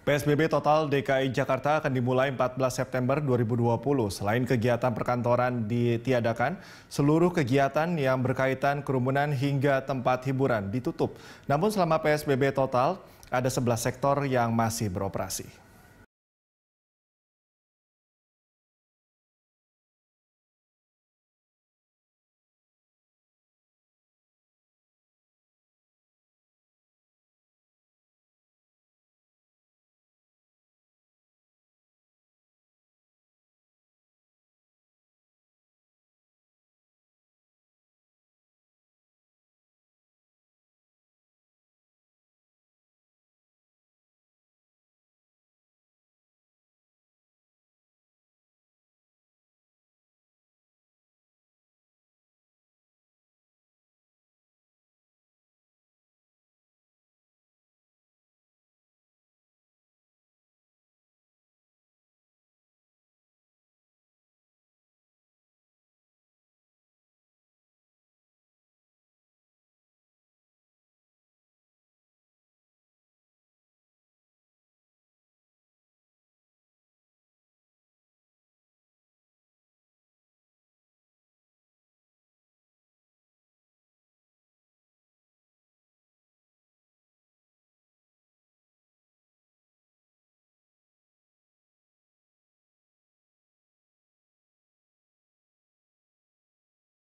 PSBB total DKI Jakarta akan dimulai 14 September 2020. Selain kegiatan perkantoran ditiadakan, seluruh kegiatan yang berkaitan kerumunan hingga tempat hiburan ditutup. Namun selama PSBB total, ada 11 sektor yang masih beroperasi.